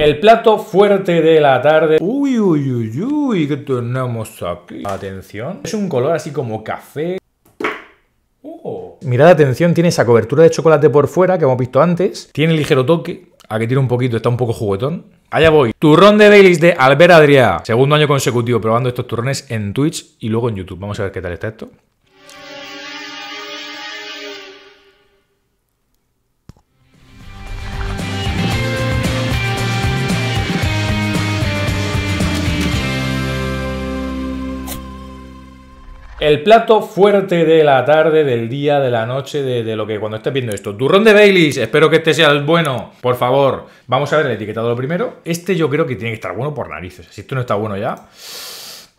El plato fuerte de la tarde. Uy, uy, uy, uy, ¿qué tenemos aquí? Atención. Es un color así como café. Oh. Mirad, atención, tiene esa cobertura de chocolate por fuera que hemos visto antes. Tiene ligero toque. A ah, que tiene un poquito, está un poco juguetón. Allá voy. Turrón de Baileys de Albert Adrià. Segundo año consecutivo probando estos turrones en Twitch y luego en YouTube. Vamos a ver qué tal está esto. El plato fuerte de la tarde, del día, de la noche, de, lo que cuando estés viendo esto. Turrón de Baileys, espero que este sea el bueno. Por favor, vamos a ver el etiquetado primero. Este yo creo que tiene que estar bueno por narices. Si esto no está bueno ya,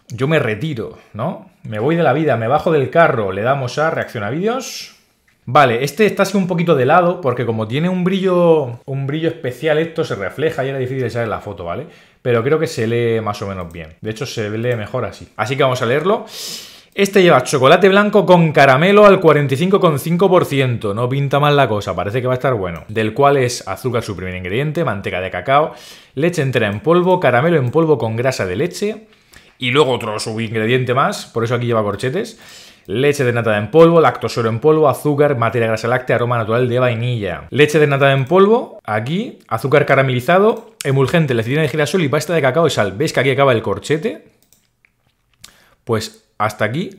yo me retiro, ¿no? Me voy de la vida, me bajo del carro, le damos a a vídeos. Vale, este está así un poquito de lado porque como tiene un brillo un brillo especial esto se refleja y era difícil saber la foto, ¿vale? Pero creo que se lee más o menos bien. De hecho se lee mejor así. Así que vamos a leerlo. Este lleva chocolate blanco con caramelo al 45,5%. No pinta mal la cosa, parece que va a estar bueno. Del cual es azúcar su primer ingrediente, manteca de cacao, leche entera en polvo, caramelo en polvo con grasa de leche y luego otro subingrediente más, por eso aquí lleva corchetes. Leche de nata en polvo, lactosoro en polvo, azúcar, materia grasa láctea, aroma natural de vainilla. Leche de nata en polvo, aquí, azúcar caramelizado, emulgente, lecitina de girasol y pasta de cacao y sal. ¿Veis que aquí acaba el corchete? Pues hasta aquí,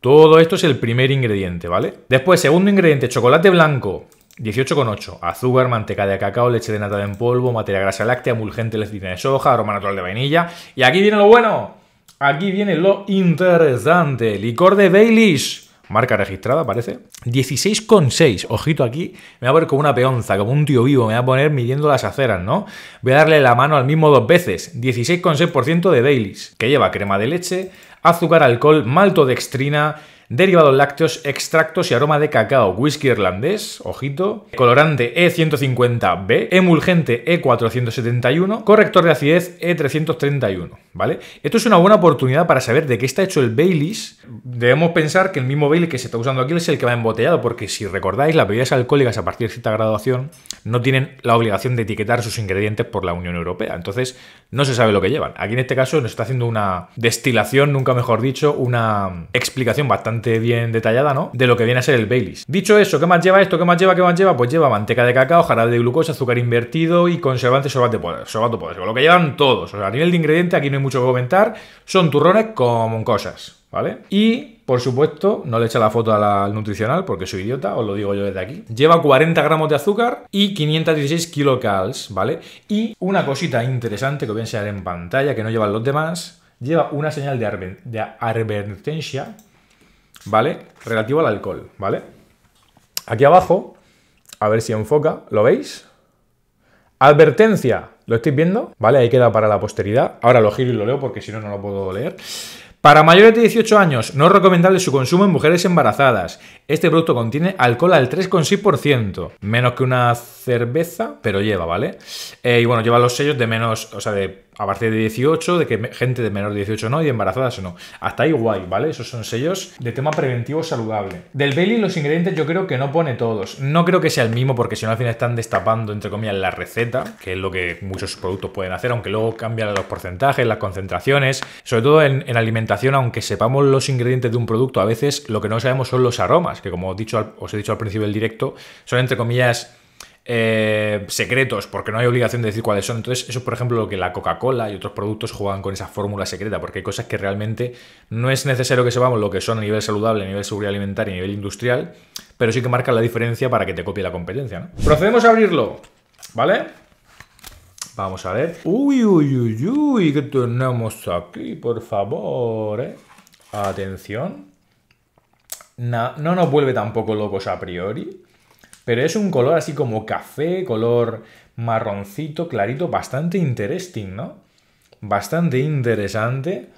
todo esto es el primer ingrediente, ¿vale? Después, segundo ingrediente, chocolate blanco. 18,8. Azúcar, manteca de cacao, leche de nata en polvo, materia grasa láctea, emulgente, lecitina de soja, aroma natural de vainilla. Y aquí viene lo bueno. Aquí viene lo interesante. Licor de Baileys. Marca registrada, parece. 16,6. Ojito aquí. Me voy a poner como una peonza, como un tío vivo. Me voy a poner midiendo las aceras, ¿no? Voy a darle la mano al mismo dos veces. 16,6% de Baileys. Que lleva crema de leche, azúcar, alcohol, maltodextrina, derivados lácteos, extractos y aroma de cacao, whisky irlandés, ojito, colorante E150B, emulgente E471, corrector de acidez E331, ¿vale? Esto es una buena oportunidad para saber de qué está hecho el Baileys. Debemos pensar que el mismo Baileys que se está usando aquí es el que va embotellado, porque si recordáis, las bebidas alcohólicas a partir de cierta graduación no tienen la obligación de etiquetar sus ingredientes por la Unión Europea. Entonces, no se sabe lo que llevan. Aquí en este caso nos está haciendo una destilación, nunca mejor dicho, una explicación bastante bien detallada, ¿no? De lo que viene a ser el Baileys. Dicho eso, ¿qué más lleva esto? ¿Qué más lleva? ¿Qué más lleva? Pues lleva manteca de cacao, jarabe de glucosa, azúcar invertido y conservante sorbato podásico. Lo que llevan todos. O sea, a nivel de ingrediente aquí no hay mucho que comentar. Son turrones con cosas. ¿vale? Y, por supuesto, no le echa la foto al nutricional porque soy idiota, os lo digo yo desde aquí. Lleva 40 gramos de azúcar y 516 kilocals, ¿vale? Y una cosita interesante que voy a enseñar en pantalla, que no llevan los demás, lleva una señal de, advertencia, ¿vale? Relativo al alcohol, ¿vale? Aquí abajo, a ver si enfoca, ¿lo veis? Advertencia, ¿lo estáis viendo? ¿Vale? Ahí queda para la posteridad. Ahora lo giro y lo leo porque si no, no lo puedo leer. Para mayores de 18 años, no es recomendable su consumo en mujeres embarazadas. Este producto contiene alcohol al 3,6%, menos que una cerveza, pero lleva, ¿vale? Eh, y bueno, lleva los sellos de menos, o sea, de a partir de 18, de que gente de menor de 18 no y embarazadas o no. Hasta ahí guay, ¿vale? Esos son sellos de tema preventivo saludable. Del Bailey los ingredientes yo creo que no pone todos. No creo que sea el mismo porque si no al final están destapando, entre comillas, la receta, que es lo que muchos productos pueden hacer, aunque luego cambian los porcentajes, las concentraciones. Sobre todo en, alimentación, aunque sepamos los ingredientes de un producto, a veces lo que no sabemos son los aromas, que como dicho os he dicho al principio del directo, son entre comillas eh, secretos, porque no hay obligación de decir cuáles son. Entonces, eso, por ejemplo, lo que la Coca-Cola y otros productos juegan con esa fórmula secreta, porque hay cosas que realmente no es necesario que sepamos lo que son a nivel saludable, a nivel seguridad alimentaria, a nivel industrial, pero sí que marcan la diferencia para que te copie la competencia. Procedemos a abrirlo, ¿vale? Vamos a ver. Uy, uy, uy, uy, ¿qué tenemos aquí? Por favor, ¿eh? Atención. no nos vuelve tampoco locos a priori. Pero es un color así como café, color marroncito, clarito, bastante interesting, ¿no? Bastante interesante.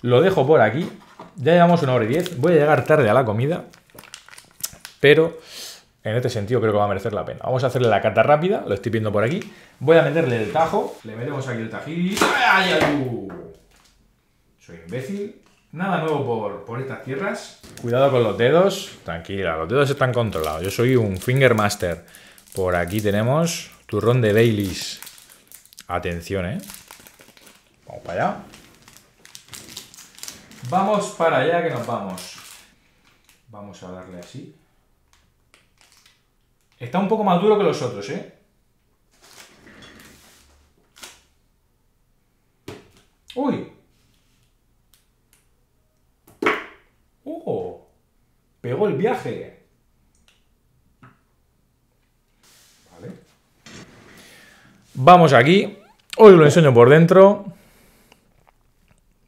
Lo dejo por aquí. Ya llevamos una hora y diez. Voy a llegar tarde a la comida. Pero en este sentido creo que va a merecer la pena. Vamos a hacerle la carta rápida. Lo estoy viendo por aquí. Voy a meterle el tajo. Le metemos aquí el tajín. ¡Ay, Soy imbécil. Nada nuevo por, estas tierras. Cuidado con los dedos. Tranquila, los dedos están controlados. Yo soy un finger master. Por aquí tenemos turrón de Baileys. Atención, ¿eh? Vamos para allá. Vamos para allá que nos vamos. Vamos a darle así. Está un poco más duro que los otros, ¿eh? el viaje. Vamos aquí. Hoy lo enseño por dentro.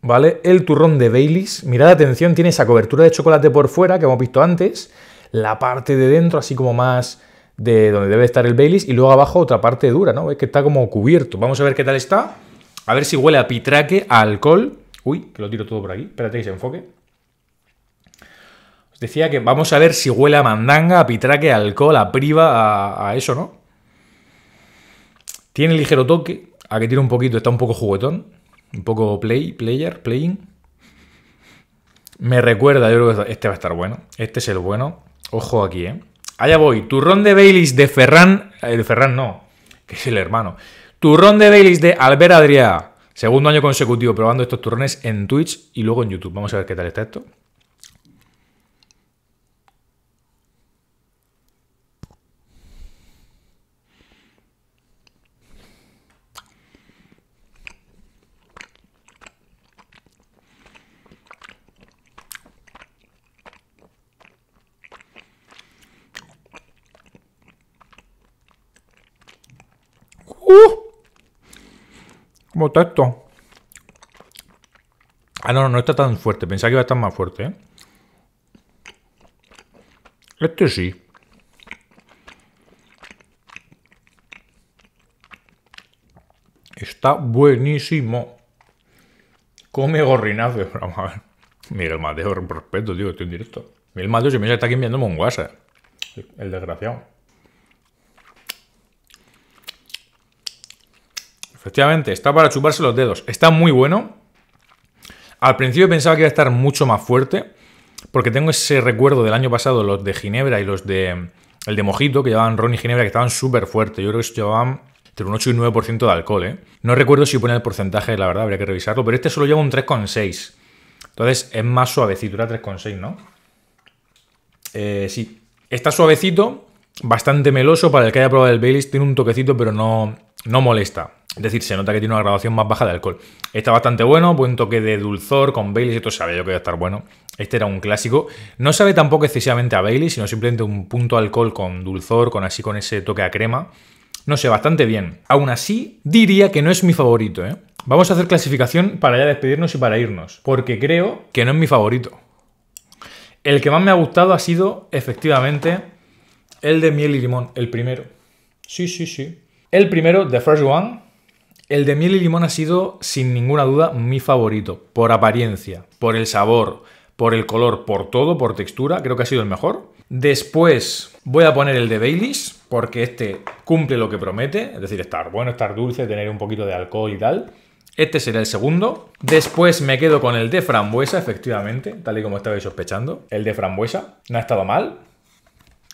¿Vale? El turrón de Baileys. Mirad, atención, tiene esa cobertura de chocolate por fuera que hemos visto antes. La parte de dentro, así como más de donde debe estar el Baileys. Y luego abajo otra parte dura, ¿no? Es que está como cubierto. Vamos a ver qué tal está. A ver si huele a pitraque, a alcohol. Uy, que lo tiro todo por aquí. Espérate que se enfoque decía que vamos a ver si huele a mandanga, a pitraque, alcohol, a priva, a, eso, ¿no? Tiene ligero toque, a que tiene un poquito, está un poco juguetón, un poco play, player, playing. Me recuerda, yo creo que este va a estar bueno. Este es el bueno. Ojo aquí, ¿eh? Allá voy. Turrón de Baileys de Ferran. el eh, Ferrán Ferran no, que es el hermano. Turrón de Baileys de Albert Adrià. Segundo año consecutivo probando estos turrones en Twitch y luego en YouTube. Vamos a ver qué tal está esto. ¡Uh! ¿Cómo está esto? Ah, no, no está tan fuerte. Pensaba que iba a estar más fuerte, ¿eh? Este sí. Está buenísimo. Come gorrinazo. Vamos a Miguel Mateo, respeto, digo estoy en directo. Miguel Mateo, se me está aquí enviándome un WhatsApp. El desgraciado. Efectivamente, está para chuparse los dedos. Está muy bueno. Al principio pensaba que iba a estar mucho más fuerte, porque tengo ese recuerdo del año pasado, los de Ginebra y los de. El de Mojito, que llevaban Ron y Ginebra, que estaban súper fuertes. Yo creo que llevaban entre un 8 y un 9% de alcohol, ¿eh? No recuerdo si pone el porcentaje, la verdad, habría que revisarlo, pero este solo lleva un 3,6. Entonces es más suavecito, era 3,6, ¿no? Eh, sí. Está suavecito, bastante meloso para el que haya probado el Baileys, tiene un toquecito, pero no, no molesta. Es decir, se nota que tiene una graduación más baja de alcohol. Está bastante bueno, buen toque de dulzor con Bailey, esto sabía yo que iba a estar bueno. Este era un clásico. No sabe tampoco excesivamente a Bailey, sino simplemente un punto alcohol con dulzor, con así con ese toque a crema. No sé, bastante bien. Aún así, diría que no es mi favorito, ¿eh? Vamos a hacer clasificación para ya despedirnos y para irnos, porque creo que no es mi favorito. El que más me ha gustado ha sido, efectivamente, el de miel y limón, el primero. Sí, sí, sí. El primero, The First One, el de miel y limón ha sido, sin ninguna duda, mi favorito, por apariencia, por el sabor, por el color, por todo, por textura, creo que ha sido el mejor. Después voy a poner el de Baileys, porque este cumple lo que promete, es decir, estar bueno, estar dulce, tener un poquito de alcohol y tal. Este será el segundo. Después me quedo con el de frambuesa, efectivamente, tal y como estabais sospechando. El de frambuesa. No ha estado mal.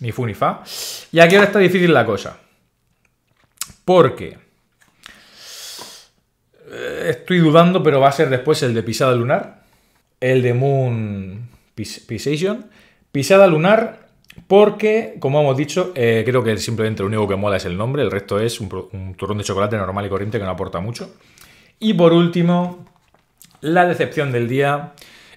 Ni fu ni fa. Y aquí ahora está difícil la cosa. Porque estoy dudando, pero va a ser después el de Pisada Lunar, el de Moon Pisation. Pisada Lunar, porque, como hemos dicho, eh, creo que simplemente lo único que mola es el nombre, el resto es un, turrón de chocolate normal y corriente que no aporta mucho. Y por último, la decepción del día,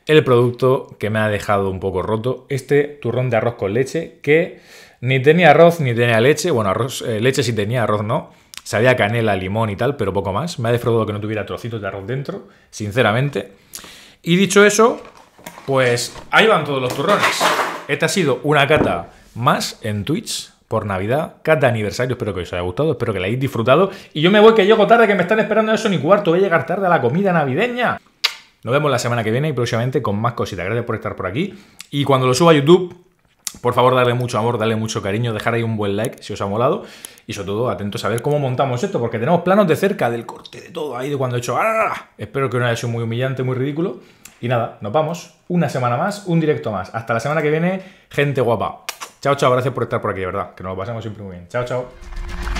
el producto que me ha dejado un poco roto, este turrón de arroz con leche que ni tenía arroz ni tenía leche, bueno, arroz, eh, leche sí tenía, arroz no. Sabía canela, limón y tal, pero poco más. Me ha defraudado que no tuviera trocitos de arroz dentro, sinceramente. Y dicho eso, pues ahí van todos los turrones. Esta ha sido una cata más en Twitch por Navidad, cata aniversario. Espero que os haya gustado, espero que la hayáis disfrutado. Y yo me voy, que llego tarde, que me están esperando eso ni cuarto. Voy a llegar tarde a la comida navideña. Nos vemos la semana que viene y próximamente con más cositas. Gracias por estar por aquí. Y cuando lo suba a YouTube, por favor, dale mucho amor, dale mucho cariño, dejar ahí un buen like si os ha molado y sobre todo atentos a ver cómo montamos esto, porque tenemos planos de cerca del corte de todo ahí de cuando he hecho... ¡ah! Espero que no haya sido muy humillante, muy ridículo. Y nada, nos vamos. Una semana más, un directo más. Hasta la semana que viene, gente guapa. Chao, chao, gracias por estar por aquí, de verdad, que nos lo pasamos siempre muy bien. Chao, chao.